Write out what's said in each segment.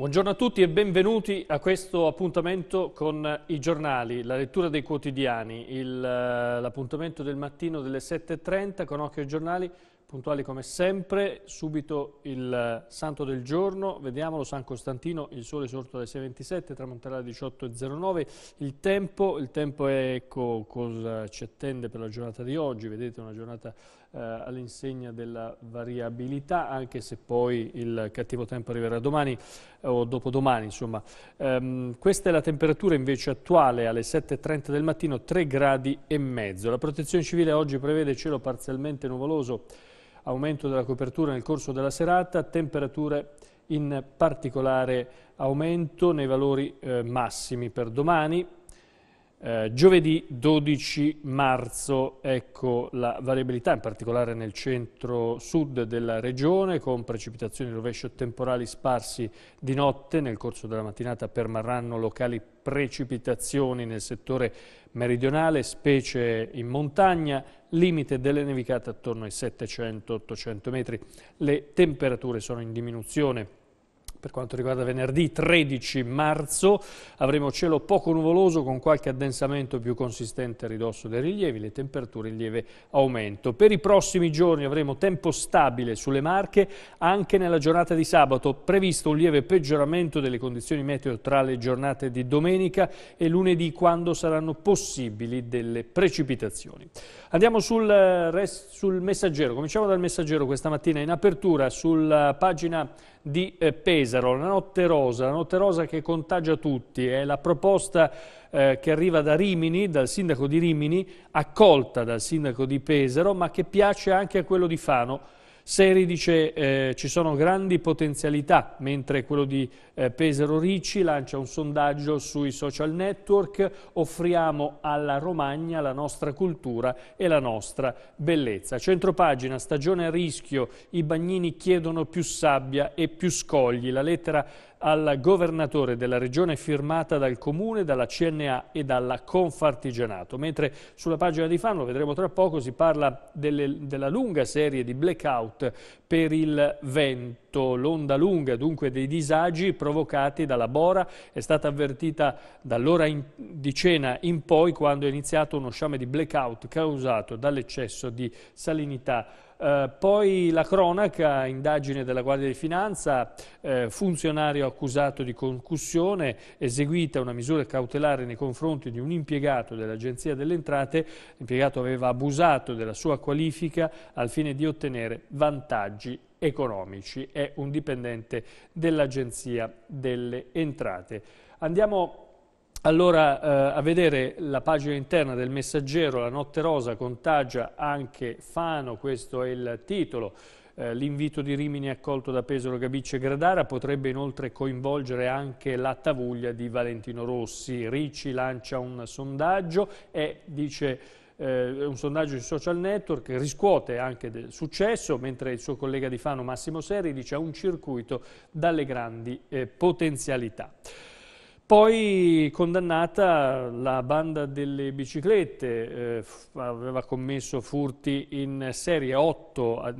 Buongiorno a tutti e benvenuti a questo appuntamento con i giornali, la lettura dei quotidiani, eh, l'appuntamento del mattino delle 7.30 con occhio ai giornali, puntuali come sempre, subito il eh, santo del giorno, vediamolo San Costantino, il sole sorto alle 6.27, tramonterà alle 18.09, il tempo, il tempo è ecco cosa ci attende per la giornata di oggi, vedete una giornata eh, all'insegna della variabilità, anche se poi il cattivo tempo arriverà domani eh, o dopodomani. Insomma. Ehm, questa è la temperatura invece attuale alle 7.30 del mattino, 3 gradi e mezzo. La protezione civile oggi prevede cielo parzialmente nuvoloso, aumento della copertura nel corso della serata, temperature in particolare aumento nei valori eh, massimi per domani, eh, giovedì 12 marzo, ecco la variabilità, in particolare nel centro-sud della regione, con precipitazioni rovescio temporali sparsi di notte. Nel corso della mattinata permarranno locali precipitazioni nel settore meridionale, specie in montagna, limite delle nevicate attorno ai 700-800 metri. Le temperature sono in diminuzione per quanto riguarda venerdì 13 marzo avremo cielo poco nuvoloso con qualche addensamento più consistente a ridosso dei rilievi, le temperature in lieve aumento. Per i prossimi giorni avremo tempo stabile sulle Marche, anche nella giornata di sabato previsto un lieve peggioramento delle condizioni meteo tra le giornate di domenica e lunedì quando saranno possibili delle precipitazioni. Andiamo sul, eh, sul messaggero, cominciamo dal messaggero questa mattina in apertura sulla pagina di eh, Pesaro, la notte rosa, la notte rosa che contagia tutti, è la proposta eh, che arriva da Rimini, dal sindaco di Rimini, accolta dal sindaco di Pesaro, ma che piace anche a quello di Fano, Seri dice eh, ci sono grandi potenzialità, mentre quello di eh, Pesaro Ricci lancia un sondaggio sui social network, offriamo alla Romagna la nostra cultura e la nostra bellezza. Centropagina, stagione a rischio, i bagnini chiedono più sabbia e più scogli, la lettera al governatore della regione firmata dal Comune, dalla CNA e dalla Confartigianato. Mentre sulla pagina di Fanno, lo vedremo tra poco, si parla delle, della lunga serie di blackout per il vento. L'onda lunga dunque dei disagi provocati dalla Bora è stata avvertita dall'ora di cena in poi quando è iniziato uno sciame di blackout causato dall'eccesso di salinità eh, poi la cronaca, indagine della Guardia di Finanza, eh, funzionario accusato di concussione, eseguita una misura cautelare nei confronti di un impiegato dell'Agenzia delle Entrate, l'impiegato aveva abusato della sua qualifica al fine di ottenere vantaggi economici, è un dipendente dell'Agenzia delle Entrate. Andiamo allora, eh, a vedere la pagina interna del messaggero, la notte rosa contagia anche Fano, questo è il titolo. Eh, L'invito di Rimini accolto da Pesaro, Gabice e Gradara potrebbe inoltre coinvolgere anche la Tavuglia di Valentino Rossi. Ricci lancia un sondaggio e dice eh, un sondaggio di social network che riscuote anche del successo, mentre il suo collega di Fano Massimo Serri dice ha un circuito dalle grandi eh, potenzialità. Poi condannata la banda delle biciclette, eh, aveva commesso furti in serie 8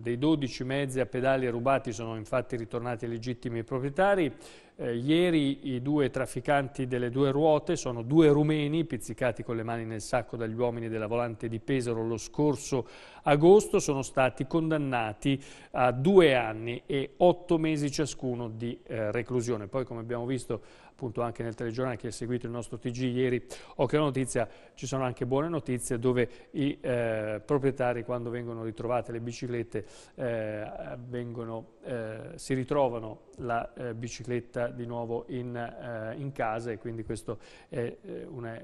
dei 12 mezzi a pedali rubati sono infatti ritornati legittimi proprietari. Eh, ieri i due trafficanti delle due ruote sono due rumeni pizzicati con le mani nel sacco dagli uomini della volante di Pesaro lo scorso agosto, sono stati condannati a due anni e otto mesi ciascuno di eh, reclusione. Poi come abbiamo visto appunto anche nel telegiornale che ha seguito il nostro TG ieri, occhio alla notizia, ci sono anche buone notizie dove i eh, proprietari quando vengono ritrovate le biciclette eh, vengono, eh, si ritrovano la eh, bicicletta di nuovo in, eh, in, casa e quindi questo è,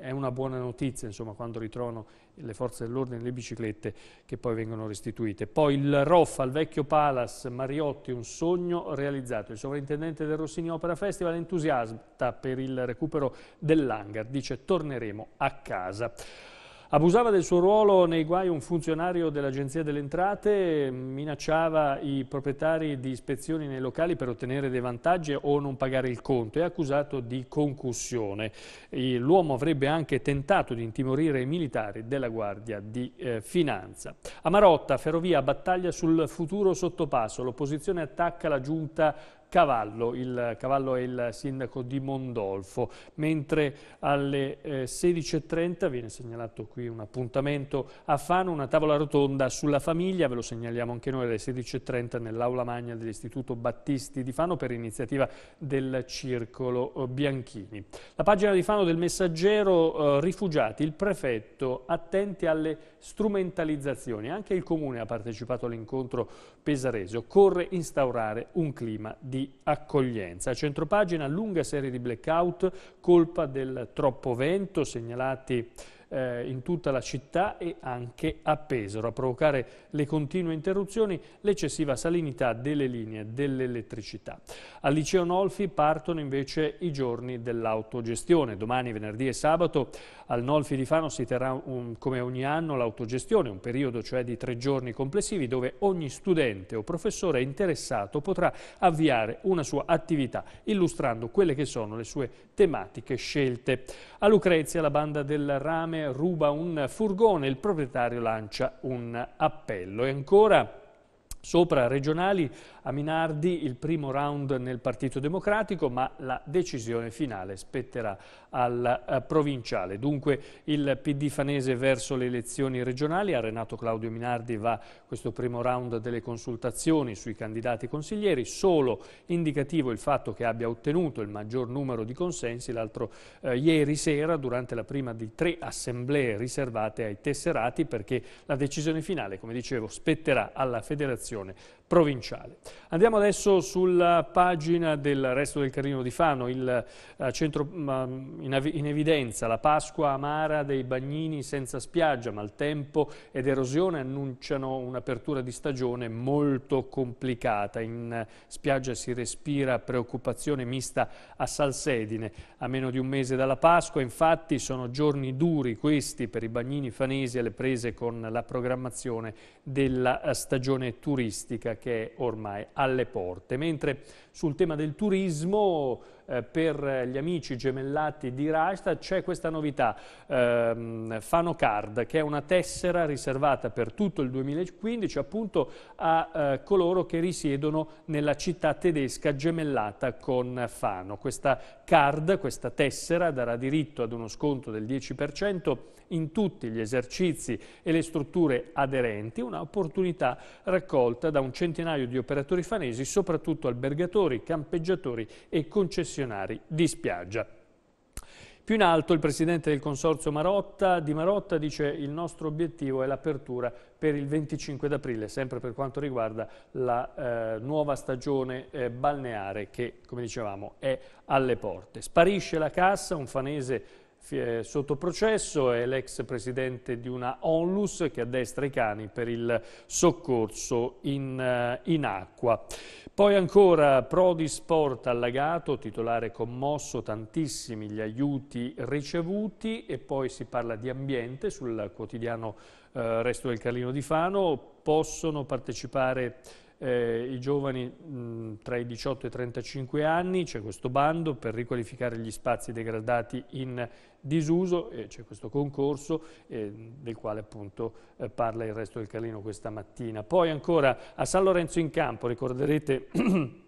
è, una buona notizia insomma, quando ritrovano le forze dell'ordine, le biciclette che poi vengono restituite. Poi il ROF al vecchio Palace Mariotti, un sogno realizzato. Il sovrintendente del Rossini Opera Festival entusiasta per il recupero dell'hangar, dice torneremo a casa. Abusava del suo ruolo nei guai un funzionario dell'Agenzia delle Entrate, minacciava i proprietari di ispezioni nei locali per ottenere dei vantaggi o non pagare il conto, è accusato di concussione. L'uomo avrebbe anche tentato di intimorire i militari della Guardia di eh, Finanza. A Marotta, Ferrovia, battaglia sul futuro sottopasso, l'opposizione attacca la giunta Cavallo, il Cavallo è il sindaco di Mondolfo, mentre alle eh, 16.30 viene segnalato qui un appuntamento a Fano, una tavola rotonda sulla famiglia, ve lo segnaliamo anche noi alle 16.30 nell'aula magna dell'Istituto Battisti di Fano per iniziativa del Circolo Bianchini. La pagina di Fano del Messaggero, eh, rifugiati, il prefetto attenti alle strumentalizzazioni, anche il comune ha partecipato all'incontro Pesarese. Occorre instaurare un clima di accoglienza. A centropagina lunga serie di blackout, colpa del troppo vento, segnalati eh, in tutta la città e anche a Pesaro, a provocare le continue interruzioni, l'eccessiva salinità delle linee dell'elettricità. Al liceo Nolfi partono invece i giorni dell'autogestione. Domani, venerdì e sabato al Nolfi di Fano si terrà un, come ogni anno l'autogestione, un periodo cioè di tre giorni complessivi dove ogni studente o professore interessato potrà avviare una sua attività illustrando quelle che sono le sue tematiche scelte. A Lucrezia la banda del rame fame ruba un furgone, il proprietario lancia un appello. E ancora sopra regionali a Minardi il primo round nel Partito Democratico, ma la decisione finale spetterà al eh, provinciale. Dunque il PD fanese verso le elezioni regionali, a Renato Claudio Minardi va questo primo round delle consultazioni sui candidati consiglieri, solo indicativo il fatto che abbia ottenuto il maggior numero di consensi l'altro eh, ieri sera durante la prima di tre assemblee riservate ai tesserati perché la decisione finale, come dicevo, spetterà alla federazione provinciale. Andiamo adesso sulla pagina del resto del Carino di Fano, il eh, centro in, evidenza, la Pasqua amara dei bagnini senza spiaggia, maltempo ed erosione annunciano un'apertura di stagione molto complicata. In spiaggia si respira preoccupazione mista a Salsedine. A meno di un mese dalla Pasqua, infatti, sono giorni duri questi per i bagnini fanesi alle prese con la programmazione della eh, stagione turistica che è ormai alle porte. Mentre sul tema del turismo, eh, per gli amici gemellati di Rasta, c'è questa novità, ehm, Fano Card, che è una tessera riservata per tutto il 2015 appunto a eh, coloro che risiedono nella città tedesca gemellata con Fano. Questa card, questa tessera, darà diritto ad uno sconto del 10% in tutti gli esercizi e le strutture aderenti, un'opportunità raccolta da un centinaio di operatori fanesi, soprattutto albergatori, campeggiatori e concessionari di spiaggia. Più in alto il presidente del consorzio Marotta, di Marotta dice il nostro obiettivo è l'apertura per il 25 d'aprile, sempre per quanto riguarda la eh, nuova stagione eh, balneare che, come dicevamo, è alle porte. Sparisce la cassa, un fanese sotto processo, è l'ex presidente di una Onlus che addestra i cani per il soccorso in, eh, in acqua. Poi ancora Prodi Sport allagato, titolare commosso, tantissimi gli aiuti ricevuti e poi si parla di ambiente sul quotidiano eh, Resto del Carlino di Fano, possono partecipare eh, i giovani mh, mm, tra i 18 e i 35 anni, c'è questo bando per riqualificare gli spazi degradati in disuso, e c'è questo concorso eh, del quale appunto eh, parla il resto del Carlino questa mattina. Poi ancora a San Lorenzo in Campo, ricorderete...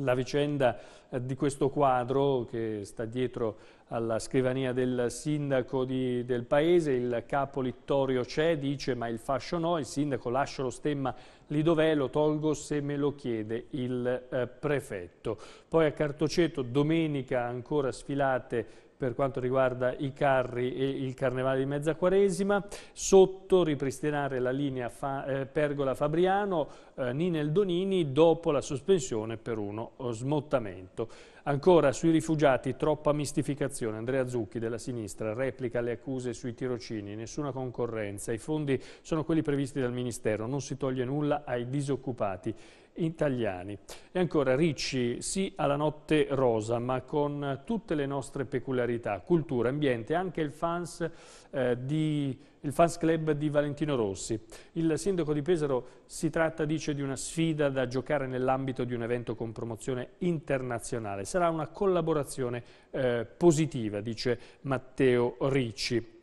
la vicenda eh, di questo quadro che sta dietro alla scrivania del sindaco di, del paese, il capo Littorio c'è, dice ma il fascio no, il sindaco lascia lo stemma lì dov'è, lo tolgo se me lo chiede il eh, prefetto. Poi a Cartoceto domenica ancora sfilate per quanto riguarda i carri e il carnevale di mezza quaresima, sotto ripristinare la linea fa, eh, Pergola-Fabriano, eh, Ninel Donini dopo la sospensione per uno eh, smottamento. Ancora sui rifugiati troppa mistificazione, Andrea Zucchi della sinistra replica le accuse sui tirocini, nessuna concorrenza, i fondi sono quelli previsti dal Ministero, non si toglie nulla ai disoccupati italiani. E ancora Ricci, sì alla notte rosa, ma con tutte le nostre peculiarità, cultura, ambiente, anche il fans, eh, di, il fans club di Valentino Rossi. Il sindaco di Pesaro si tratta, dice, di una sfida da giocare nell'ambito di un evento con promozione internazionale. Sarà una collaborazione eh, positiva, dice Matteo Ricci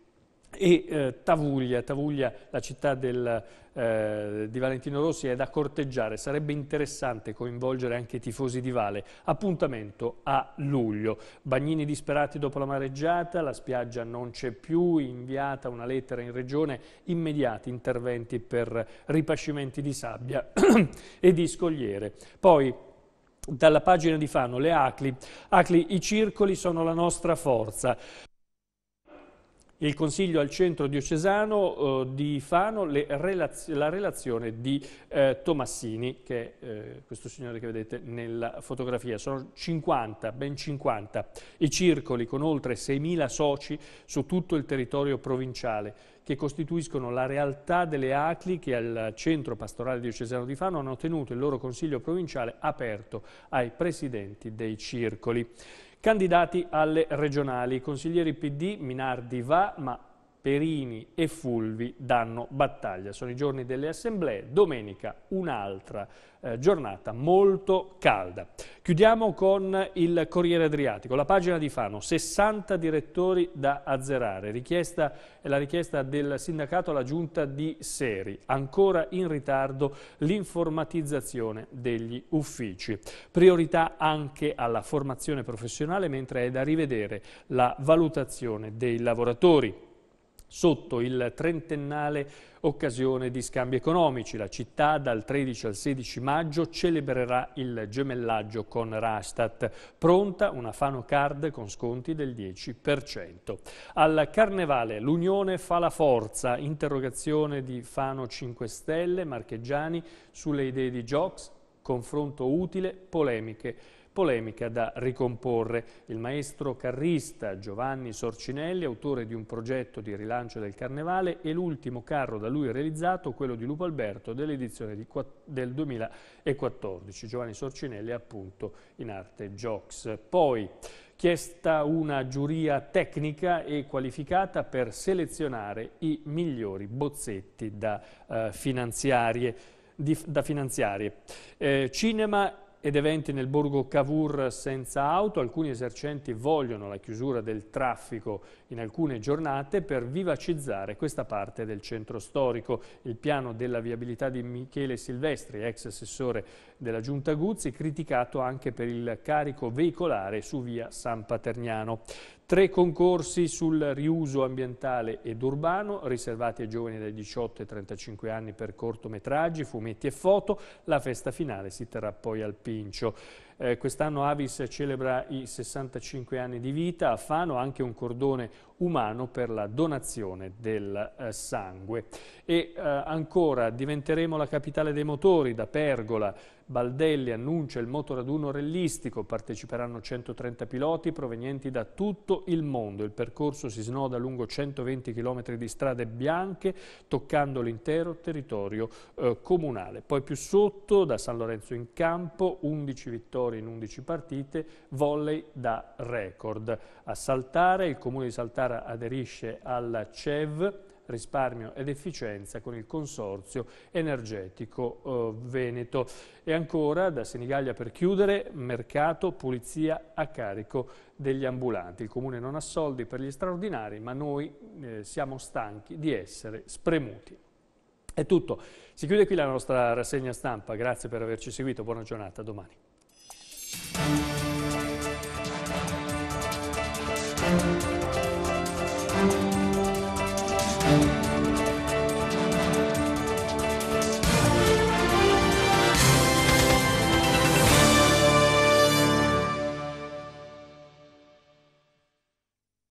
e eh, Tavuglia, Tavuglia, la città del, eh, di Valentino Rossi, è da corteggiare, sarebbe interessante coinvolgere anche i tifosi di Vale. Appuntamento a luglio, bagnini disperati dopo la mareggiata, la spiaggia non c'è più, inviata una lettera in regione, immediati interventi per ripascimenti di sabbia e di scogliere. Poi dalla pagina di Fano, le Acli. Acli, i circoli sono la nostra forza il Consiglio al centro diocesano eh, di Fano relaz la relazione di eh, Tomassini, che è eh, questo signore che vedete nella fotografia. Sono 50, ben 50, i circoli con oltre 6.000 soci su tutto il territorio provinciale che costituiscono la realtà delle ACLI che al centro pastorale diocesano di Fano hanno tenuto il loro consiglio provinciale aperto ai presidenti dei circoli. Candidati alle regionali, consiglieri PD, Minardi va, ma Perini e Fulvi danno battaglia. Sono i giorni delle assemblee, domenica un'altra eh, giornata molto calda. Chiudiamo con il Corriere Adriatico, la pagina di Fano, 60 direttori da azzerare, richiesta, la richiesta del sindacato alla giunta di Seri, ancora in ritardo l'informatizzazione degli uffici. Priorità anche alla formazione professionale mentre è da rivedere la valutazione dei lavoratori sotto il trentennale occasione di scambi economici. La città dal 13 al 16 maggio celebrerà il gemellaggio con Rastat, pronta una Fano Card con sconti del 10%. Al Carnevale l'Unione fa la forza, interrogazione di Fano 5 Stelle, Marcheggiani, sulle idee di Jobs, confronto utile, polemiche polemica da ricomporre. Il maestro carrista Giovanni Sorcinelli, autore di un progetto di rilancio del Carnevale, e l'ultimo carro da lui realizzato, quello di Lupo Alberto, dell'edizione del 2014. Giovanni Sorcinelli appunto in arte Jocks. Poi chiesta una giuria tecnica e qualificata per selezionare i migliori bozzetti da, eh, finanziarie, di, da finanziarie. Eh, cinema ed eventi nel borgo Cavour senza auto, alcuni esercenti vogliono la chiusura del traffico in alcune giornate per vivacizzare questa parte del centro storico. Il piano della viabilità di Michele Silvestri, ex assessore della Giunta Guzzi, criticato anche per il carico veicolare su via San Paterniano. Tre concorsi sul riuso ambientale ed urbano, riservati ai giovani dai 18 ai 35 anni per cortometraggi, fumetti e foto. La festa finale si terrà poi al Pincio. Eh, Quest'anno Avis celebra i 65 anni di vita, a Fano anche un cordone umano per la donazione del eh, sangue. E eh, ancora diventeremo la capitale dei motori da Pergola. Baldelli annuncia il motoraduno rellistico, parteciperanno 130 piloti provenienti da tutto il mondo. Il percorso si snoda lungo 120 km di strade bianche, toccando l'intero territorio eh, comunale. Poi più sotto, da San Lorenzo in campo, 11 vittorie vittorie in 11 partite, volley da record. A Saltara, il comune di Saltara aderisce alla CEV, risparmio ed efficienza con il Consorzio Energetico eh, Veneto. E ancora, da Senigallia per chiudere, mercato, pulizia a carico degli ambulanti. Il Comune non ha soldi per gli straordinari, ma noi eh, siamo stanchi di essere spremuti. È tutto. Si chiude qui la nostra rassegna stampa. Grazie per averci seguito. Buona giornata. Domani. Thank you.